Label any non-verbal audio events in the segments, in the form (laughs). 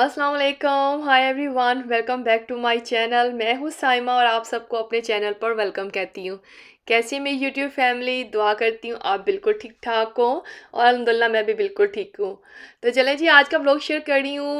Aslam hi everyone welcome back to my channel मैं हूँ साइमा और आप सबको अपने चैनल पर वेलकम कहती हूँ कैसे मेरी यूट्यूब फैमिली दुआ करती हूँ आप बिल्कुल ठीक ठाक हो और अलहमदिल्ला मैं भी बिल्कुल ठीक हूँ तो चले जी आज का ब्लॉग शेयर कर रही हूँ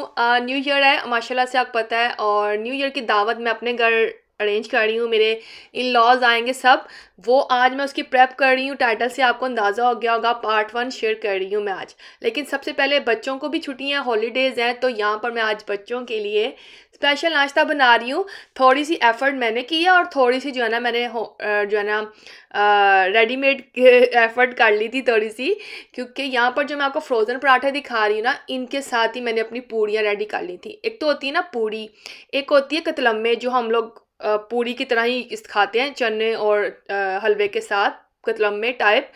न्यू ईयर है माशाल्लाह से आप पता है और न्यू ईयर की दावत मैं अपने घर अरेंज कर रही हूँ मेरे इन लॉज आएंगे सब वो आज मैं उसकी प्रेप कर रही हूँ टाइटल से आपको अंदाज़ा हो गया होगा पार्ट वन शेयर कर रही हूँ मैं आज लेकिन सबसे पहले बच्चों को भी छुट्टियाँ हॉलीडेज़ हैं तो यहाँ पर मैं आज बच्चों के लिए स्पेशल नाश्ता बना रही हूँ थोड़ी सी एफ़र्ट मैंने किया और थोड़ी सी जो है ना मैंने जो है ना रेडीमेड एफ़र्ट (laughs) कर ली थी थोड़ी सी क्योंकि यहाँ पर जो मैं आपको फ्रोज़न पराठे दिखा रही हूँ ना इनके साथ ही मैंने अपनी पूड़ियाँ रेडी कर ली थी एक तो होती है ना पूड़ी एक होती है कतलम्बे जो हम लोग पूरी की तरह ही इस खाते हैं चने और हलवे के साथ कतलम में टाइप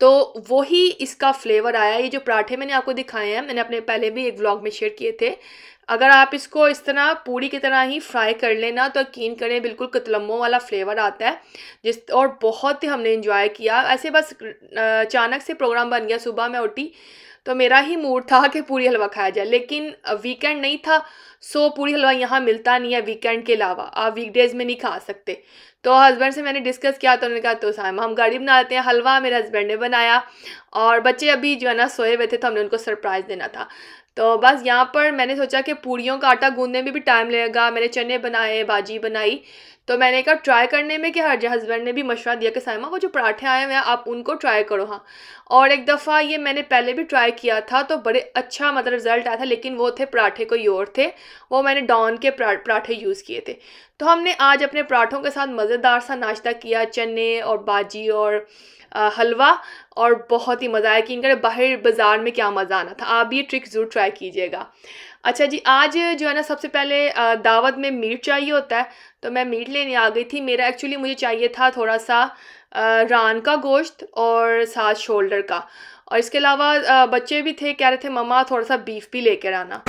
तो वही इसका फ्लेवर आया ये जो पराठे मैंने आपको दिखाए हैं मैंने अपने पहले भी एक व्लॉग में शेयर किए थे अगर आप इसको इस तरह पूरी की तरह ही फ्राई कर लेना तो यकीन करें बिल्कुल कतलमों वाला फ्लेवर आता है जिस और बहुत ही हमने इंजॉय किया ऐसे बस अचानक से प्रोग्राम बन गया सुबह में उठी तो मेरा ही मूड था कि पूरी हलवा खाया जाए लेकिन वीकेंड नहीं था सो पूरी हलवा यहाँ मिलता नहीं है वीकेंड के अलावा आप वीकडेज़ में नहीं खा सकते तो हस्बैंड से मैंने डिस्कस किया तो उन्होंने कहा तो सामा हम गाड़ी बना लेते हैं हलवा मेरे हस्बैंड ने बनाया और बच्चे अभी जो है ना सोए हुए थे तो हमने उनको सरप्राइज़ देना था तो बस यहाँ पर मैंने सोचा कि पूड़ियों का आटा गूंदने में भी टाइम लगेगा मैंने चने बनाए भाजी बनाई तो मैंने कहा ट्राई करने में कि हर हस्बैंड ने भी मशवरा दिया कि साइमा वो जो पराठे आए हुए हैं आप उनको ट्राई करो हाँ और एक दफ़ा ये मैंने पहले भी ट्राई किया था तो बड़े अच्छा मतलब रिज़ल्ट आया था लेकिन वो थे पराठे कोई और थे वो मैंने डॉन के पराठे यूज़ किए थे तो हमने आज अपने पराठों के साथ मज़ेदार सा नाश्ता किया चने और बाजी और हलवा और बहुत ही मज़ा आया कि इनका बाहर बाज़ार में क्या मज़ा आना था आप ये ट्रिक ज़रूर ट्राई कीजिएगा अच्छा जी आज जो है ना सबसे पहले दावत में मीट चाहिए होता है तो मैं मीट लेने आ गई थी मेरा एक्चुअली मुझे चाहिए था थोड़ा सा रान का गोश्त और साथ शोल्डर का और इसके अलावा बच्चे भी थे कह रहे थे मम्मा थोड़ा सा बीफ भी लेकर आना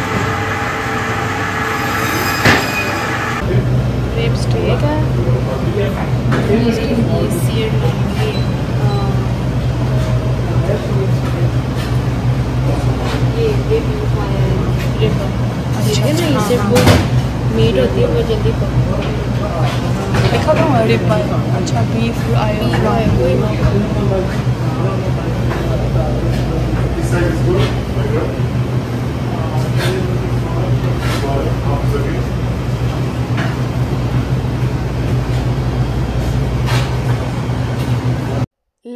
I can't Yeah. it Yeah. Yeah. Yeah. Yeah. Yeah.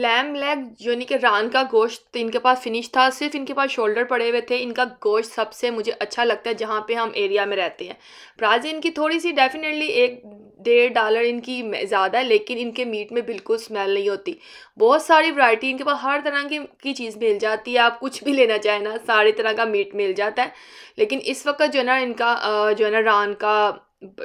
Lamb leg यानी कि रान का गोश्त तो इनके पास फिनिश था सिर्फ इनके पास शोल्डर पड़े हुए थे इनका गोश्त सबसे मुझे अच्छा लगता है जहाँ पे हम एरिया में रहते हैं प्राइज़ इनकी थोड़ी सी डेफिनेटली एक डेढ़ डॉलर इनकी ज़्यादा है लेकिन इनके मीट में बिल्कुल स्मेल नहीं होती बहुत सारी वरायटी इनके पास हर तरह की की चीज़ मिल जाती है आप कुछ भी लेना चाहें ना सारी तरह का मीट मिल जाता है लेकिन इस वक्त जो है ना इनका जो है ना रान का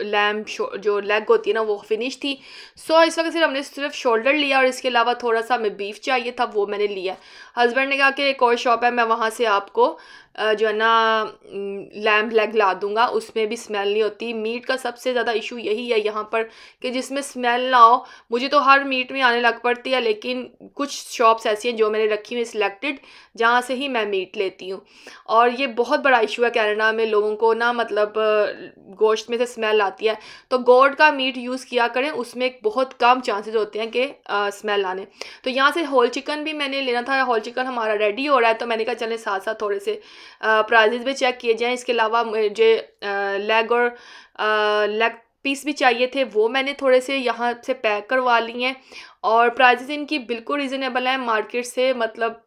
लैम्प जो लेग होती है ना वो फिनिश थी सो so, इस वक्त सिर्फ हमने सिर्फ शोल्डर लिया और इसके अलावा थोड़ा सा हमें बीफ चाहिए था वो मैंने लिया हस्बैंड ने कहा कि एक और शॉप है मैं वहाँ से आपको जो है ना लैम्प लेग ला दूंगा उसमें भी स्मेल नहीं होती मीट का सबसे ज़्यादा इशू यही है यहाँ पर कि जिसमें स्मेल ना हो मुझे तो हर मीट में आने लग पड़ती है लेकिन कुछ शॉप्स ऐसी हैं जो मैंने रखी हुई सिलेक्टेड जहाँ से ही मैं मीट लेती हूँ और ये बहुत बड़ा इशू है कैनेडा में लोगों को ना मतलब गोश्त में से स्मेल आती है तो गोड का मीट यूज़ किया करें उसमें बहुत कम चांसेस होते हैं कि स्मेल आने तो यहाँ से होल चिकन भी मैंने लेना था होल चिकन हमारा रेडी हो रहा है तो मैंने कहा चलें साथ साथ थोड़े से प्राइजेज भी चेक किए जाएँ इसके अलावा मुझे लेग और लेग पीस भी चाहिए थे वो मैंने थोड़े से यहाँ से पैक करवा लिए हैं और प्राइजेज इनकी बिल्कुल रिजनेबल हैं मार्केट से मतलब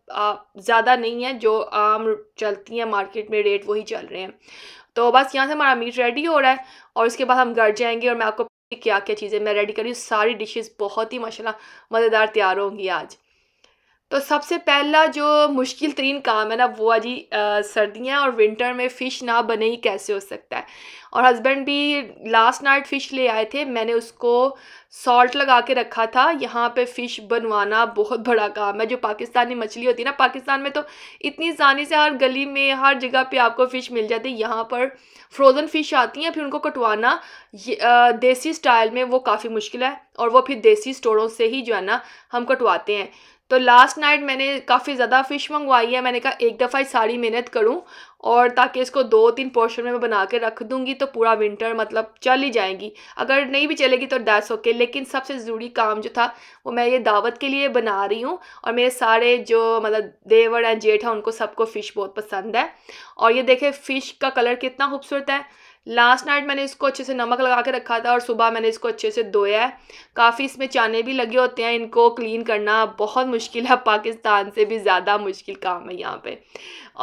ज़्यादा नहीं है जो आम चलती हैं मार्केट में रेट वही चल रहे हैं तो बस यहाँ से हमारा मीट रेडी हो रहा है और उसके बाद हम घर जाएंगे और मैं आपको क्या क्या चीज़ें मैं रेडी करी सारी डिशेज़ बहुत ही माशाल्लाह मज़ेदार तैयार होंगी आज तो सबसे पहला जो मुश्किल तरीन काम है ना वो अजी जी सर्दियाँ और विंटर में फ़िश ना बने ही कैसे हो सकता है और हस्बैंड भी लास्ट नाइट फ़िश ले आए थे मैंने उसको सॉल्ट लगा के रखा था यहाँ पे फ़िश बनवाना बहुत (laughs) बड़ा काम है जो पाकिस्तानी मछली होती है ना पाकिस्तान में तो इतनी आसानी से हर गली में हर जगह पे आपको फ़िश मिल जाती है यहाँ पर फ्रोज़न फ़िश आती हैं फिर उनको कटवाना देसी स्टाइल में वो काफ़ी मुश्किल है और वो फिर देसी स्टोरों से ही जो है ना हम कटवाते हैं तो लास्ट नाइट मैंने काफ़ी ज़्यादा फ़िश मंगवाई है मैंने कहा एक दफ़ा ही सारी मेहनत करूँ और ताकि इसको दो तीन पोर्शन में मैं बना के रख दूँगी तो पूरा विंटर मतलब चल ही जाएंगी अगर नहीं भी चलेगी तो डैस ओके लेकिन सबसे ज़रूरी काम जो था वो मैं ये दावत के लिए बना रही हूँ और मेरे सारे जो मतलब देवर एंड जेठ हैं उनको सबको फ़िश बहुत पसंद है और ये देखें फ़िश का कलर कितना खूबसूरत है लास्ट नाइट मैंने इसको अच्छे से नमक लगा के रखा था और सुबह मैंने इसको अच्छे से धोया है काफ़ी इसमें चाने भी लगे होते हैं इनको क्लीन करना बहुत मुश्किल है पाकिस्तान से भी ज़्यादा मुश्किल काम है यहाँ पे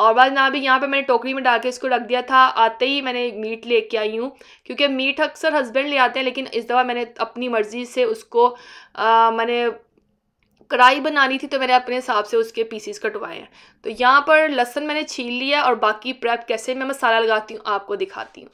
और बाद ना भी यहाँ पे मैंने टोकरी में डाल के इसको रख दिया था आते ही मैंने मीट लेके आई हूँ क्योंकि मीट अक्सर हस्बैंड ले आते हैं लेकिन इस दफ़ा मैंने अपनी मर्ज़ी से उसको आ, मैंने कढ़ाई बनानी थी तो मैंने अपने हिसाब से उसके पीसीस कटवाए हैं तो यहाँ पर लहसन मैंने छील लिया और बाकी प्रेप कैसे मैं मसाला लगाती हूँ आपको दिखाती हूँ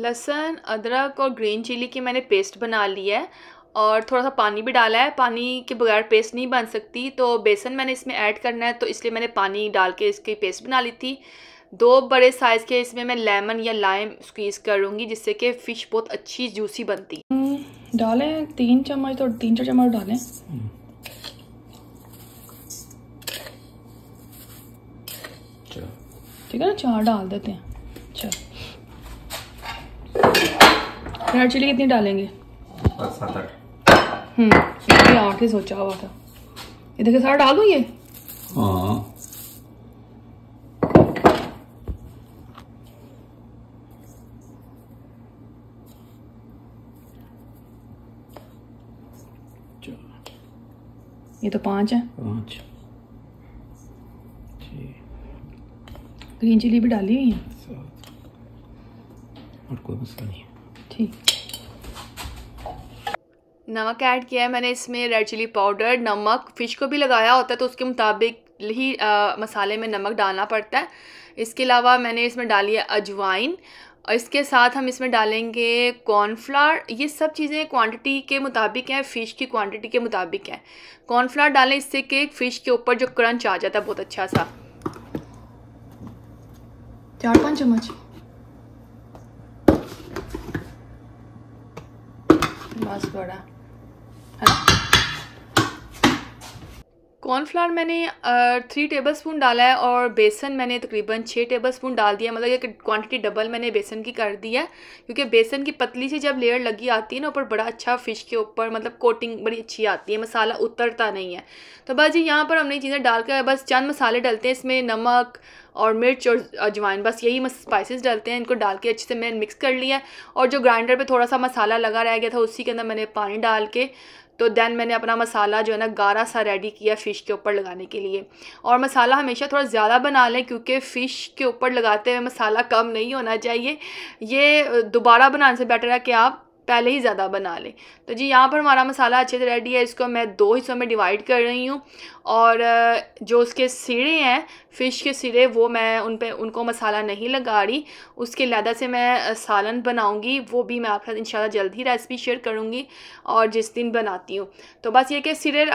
लहसन अदरक और ग्रीन चिली की मैंने पेस्ट बना ली है और थोड़ा सा पानी भी डाला है पानी के बगैर पेस्ट नहीं बन सकती तो बेसन मैंने इसमें ऐड करना है तो इसलिए मैंने पानी डाल के इसकी पेस्ट बना ली थी दो बड़े साइज़ के इसमें मैं लेमन या लाइम स्क्वीज़ करूँगी जिससे कि फ़िश बहुत अच्छी जूसी बनती डालें तीन चम्मच तो तीन चार चम्मच डालें ठीक है ना चार डाल देते हैं रेड चिली कितनी डालेंगे सात आठ ही सोचा हुआ था ये देखे सारा डाल दूँ ये हाँ। ये तो पांच है पांच ग्रीन चिली भी डाली हुई है और कोई मसला नहीं है ठीक नमक ऐड किया है मैंने इसमें रेड चिली पाउडर नमक फ़िश को भी लगाया होता है तो उसके मुताबिक ही आ, मसाले में नमक डालना पड़ता है इसके अलावा मैंने इसमें डाली है अजवाइन और इसके साथ हम इसमें डालेंगे कॉर्नफ्लावर ये सब चीज़ें क्वांटिटी के मुताबिक हैं फ़िश की क्वांटिटी के मुताबिक हैं कॉर्नफ्लावर डालें इससे कि फ़िश के ऊपर जो क्रंच आ जाता है बहुत अच्छा सा चार पाँच चम्मच चम्मच बड़ा है कॉर्नफ्लावर मैंने थ्री टेबल स्पून डाला है और बेसन मैंने तकरीबन छः टेबल स्पून डाल दिया मतलब एक क्वांटिटी डबल मैंने बेसन की कर दी है क्योंकि बेसन की पतली सी जब लेयर लगी आती है ना ऊपर बड़ा अच्छा फ़िश के ऊपर मतलब कोटिंग बड़ी अच्छी आती है मसाला उतरता नहीं है तो बस जी यहाँ पर हमने चीज़ें डालकर बस चंद मसाले डालते हैं इसमें नमक और मिर्च और अजवाइन बस यही स्पाइसेस डालते हैं इनको डाल के अच्छे से मैंने मिक्स कर लिया और जो ग्राइंडर पे थोड़ा सा मसाला लगा रह गया था उसी के अंदर मैंने पानी डाल के तो दैन मैंने अपना मसाला जो है ना गारा सा रेडी किया फ़िश के ऊपर लगाने के लिए और मसाला हमेशा थोड़ा ज़्यादा बना लें क्योंकि फ़िश के ऊपर लगाते हुए मसाला कम नहीं होना चाहिए ये दोबारा बनाने से बेटर है कि आप पहले ही ज़्यादा बना लें तो जी यहाँ पर हमारा मसाला अच्छे से रेडी है इसको मैं दो हिस्सों में डिवाइड कर रही हूँ और जो उसके सिरे हैं फ़िश के सिरे वो मैं उन पर उनको मसाला नहीं लगा रही उसके लहदा से मैं सालन बनाऊँगी वो भी मैं आपके साथ इंशाल्लाह जल्द ही रेसिपी शेयर करूँगी और जिस दिन बनाती हूँ तो बस ये कि सिरे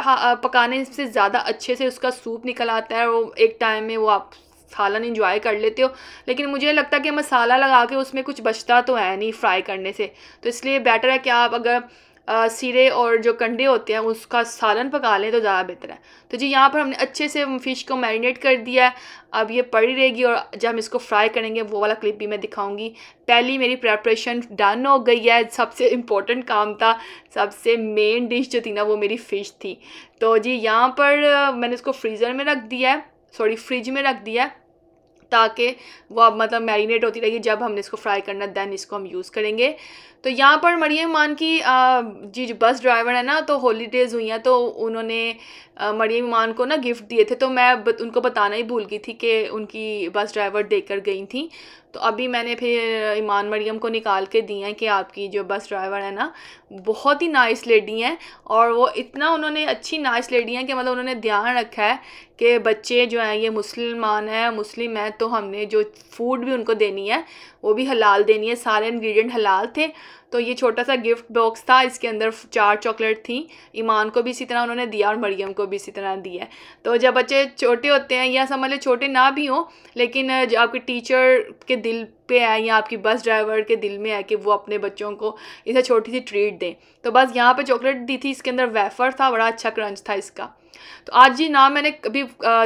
पकाने से ज़्यादा अच्छे से उसका सूप निकल आता है वो एक टाइम में वो आप सालन इंजॉय कर लेते हो लेकिन मुझे लगता है कि मसाला लगा के उसमें कुछ बचता तो है नहीं फ्राई करने से तो इसलिए बेटर है कि आप अगर आ, सिरे और जो कंडे होते हैं उसका सालन पका लें तो ज़्यादा बेहतर है तो जी यहाँ पर हमने अच्छे से फ़िश को मैरिनेट कर दिया है अब ये पड़ी रहेगी और जब हम इसको फ्राई करेंगे वो वाला क्लिप भी मैं दिखाऊंगी पहली मेरी प्रेपरेशन डन हो गई है सबसे इम्पोर्टेंट काम था सबसे मेन डिश जो थी ना वो मेरी फ़िश थी तो जी यहाँ पर मैंने इसको फ्रीज़र में रख दिया है सॉरी फ्रिज में रख दिया ताकि वो अब मतलब मैरिनेट होती रहेगी जब हमने इसको फ्राई करना दैन इसको हम यूज़ करेंगे तो यहाँ पर मरियम मान की जी जो बस ड्राइवर है ना तो हॉलीडेज़ हुई हैं तो उन्होंने मरियम मान को ना गिफ्ट दिए थे तो मैं उनको बताना ही भूल गई थी कि उनकी बस ड्राइवर देकर गई थी तो अभी मैंने फिर ईमान मरियम को निकाल के दी हैं कि आपकी जो बस ड्राइवर है ना बहुत ही नाइस लेडी हैं और वो इतना उन्होंने अच्छी नाइस लेडी हैं कि मतलब उन्होंने ध्यान रखा है कि बच्चे जो हैं ये मुसलमान हैं मुस्लिम हैं तो हमने जो फूड भी उनको देनी है वो भी हलाल देनी है सारे इन्ग्रीडियंट हलाल थे तो ये छोटा सा गिफ्ट बॉक्स था इसके अंदर चार चॉकलेट थी ईमान को भी इसी तरह उन्होंने दिया और मरियम को भी इसी तरह दिया है तो जब बच्चे छोटे होते हैं या समझ लो छोटे ना भी हों लेकिन जो आपके टीचर के दिल पे है या आपकी बस ड्राइवर के दिल में है कि वो अपने बच्चों को इसे छोटी सी ट्रीट दें तो बस यहाँ पर चॉकलेट दी थी इसके अंदर वेफर था बड़ा अच्छा क्रंच था इसका तो आज जी ना मैंने कभी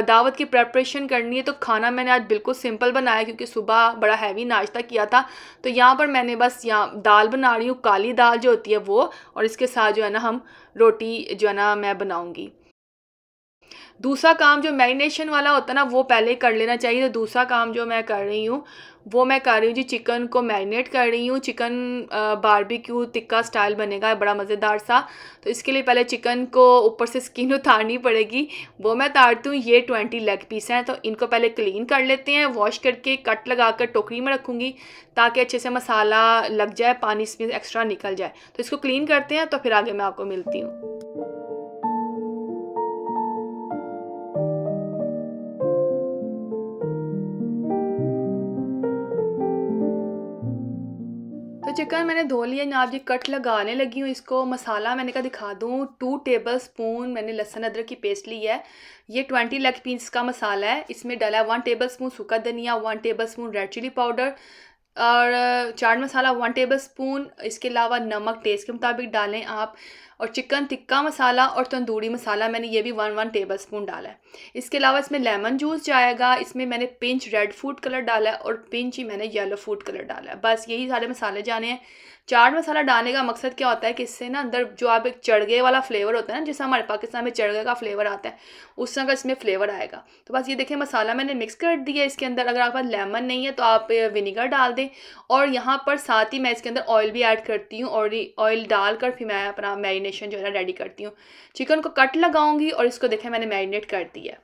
दावत की प्रेपरेशन करनी है तो खाना मैंने आज बिल्कुल सिंपल बनाया क्योंकि सुबह बड़ा हैवी नाश्ता किया था तो यहाँ पर मैंने बस यहाँ दाल बना रही हूँ काली दाल जो होती है वो और इसके साथ जो है ना हम रोटी जो है ना मैं बनाऊँगी दूसरा काम जो मैरिनेशन वाला होता है ना वो पहले कर लेना चाहिए तो दूसरा काम जो मैं कर रही हूँ वो मैं कर रही हूँ जी चिकन को मैरिनेट कर रही हूँ चिकन बारबेक्यू टिक्का स्टाइल बनेगा बड़ा मज़ेदार सा तो इसके लिए पहले चिकन को ऊपर से स्किन उतारनी पड़ेगी वो मैं उतारती हूँ ये ट्वेंटी लेग पीस हैं तो इनको पहले क्लीन कर लेते हैं वॉश करके कट लगा कर टोकरी में रखूँगी ताकि अच्छे से मसाला लग जाए पानी इसमें एक्स्ट्रा निकल जाए तो इसको क्लीन करते हैं तो फिर आगे मैं आपको मिलती हूँ तो चिकन मैंने धो लिया आप ये कट लगाने लगी हूँ इसको मसाला मैंने कहा दिखा दूँ टू टेबल स्पून मैंने लहसन अदरक की पेस्ट ली है ये ट्वेंटी लेग पीस का मसाला है इसमें डाला है वन टेबल स्पून सूखा धनिया one tablespoon red chilli powder और chaat uh, masala one tablespoon इसके अलावा नमक टेस्ट के मुताबिक डालें आप और चिकन टिक्का मसाला और तंदूरी मसाला मैंने ये भी वन वन टेबल स्पून डाला है इसके अलावा इसमें लेमन जूस जाएगा इसमें मैंने पिंच रेड फूड कलर डाला है और पिंच ही मैंने येलो फूड कलर डाला है बस यही सारे मसाले जाने हैं चाट मसाला डालने का मकसद क्या होता है कि इससे ना अंदर जो आप एक चढ़गे वाला फ्लेवर होता है ना जैसे हमारे पाकिस्तान में चढ़गे का फ्लेवर आता है उस तरह का इसमें फ्लेवर आएगा तो बस ये देखें मसाला मैंने मिक्स कर दिया इसके अंदर अगर आपके पास लेमन नहीं है तो आप विनीगर डाल दें और यहाँ पर साथ ही मैं इसके अंदर ऑयल भी ऐड करती हूँ और ऑयल डाल कर फिर मैं अपना मैरिनेट मैरिनेशन जो है ना रेडी करती हूँ चिकन को कट लगाऊंगी और इसको देखें मैंने मैरिनेट कर दिया